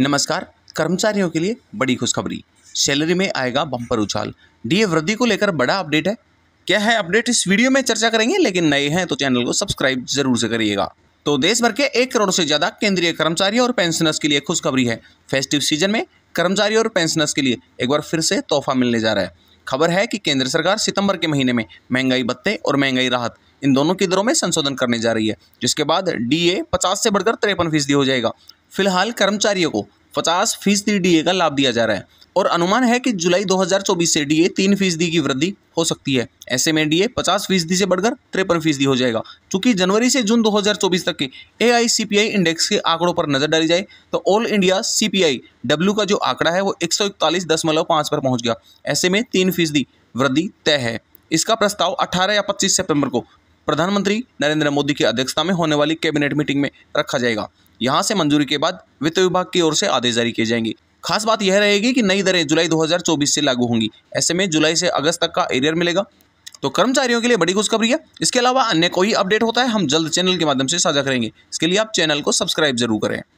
नमस्कार कर्मचारियों के लिए बड़ी खुशखबरी सैलरी में आएगा बम्पर उछाल डीए वृद्धि को लेकर बड़ा अपडेट है क्या है अपडेट इस वीडियो में चर्चा करेंगे लेकिन नए हैं तो चैनल को सब्सक्राइब जरूर से करिएगा तो देश भर के एक करोड़ से ज्यादा केंद्रीय कर्मचारियों और पेंशनर्स के लिए खुशखबरी है फेस्टिव सीजन में कर्मचारियों और पेंशनर्स के लिए एक बार फिर से तोहफा मिलने जा रहा है खबर है कि केंद्र सरकार सितंबर के महीने में महंगाई भत्ते और महंगाई राहत इन दोनों की दरों में संशोधन करने जा रही है जिसके बाद डीए 50 से बढ़कर तिरपन फीसदी हो जाएगा फिलहाल कर्मचारियों को पचास फीसदी डी का लाभ दिया जा रहा है और अनुमान है कि जुलाई 2024 से डीए तीन फीसदी की वृद्धि हो सकती है ऐसे में डीए 50 फीसदी से बढ़कर तिरपन फीसदी हो जाएगा चूंकि जनवरी से जून 2024 तक के एआईसीपीआई इंडेक्स के आंकड़ों पर नजर डाली जाए तो ऑल इंडिया सीपीआई डब्ल्यू का जो आंकड़ा है वो एक पर पहुंच गया ऐसे में तीन फीसदी वृद्धि तय है इसका प्रस्ताव 18 या 25 सितंबर को प्रधानमंत्री नरेंद्र मोदी की अध्यक्षता में होने वाली कैबिनेट मीटिंग में रखा जाएगा यहाँ से मंजूरी के बाद वित्त विभाग की ओर से आदेश जारी किए जाएंगे खास बात यह रहेगी कि नई दरें जुलाई 2024 से लागू होंगी ऐसे में जुलाई से अगस्त तक का एरियर मिलेगा तो कर्मचारियों के लिए बड़ी खुशखबरी है इसके अलावा अन्य कोई अपडेट होता है हम जल्द चैनल के माध्यम से साझा करेंगे इसके लिए आप चैनल को सब्सक्राइब जरूर करें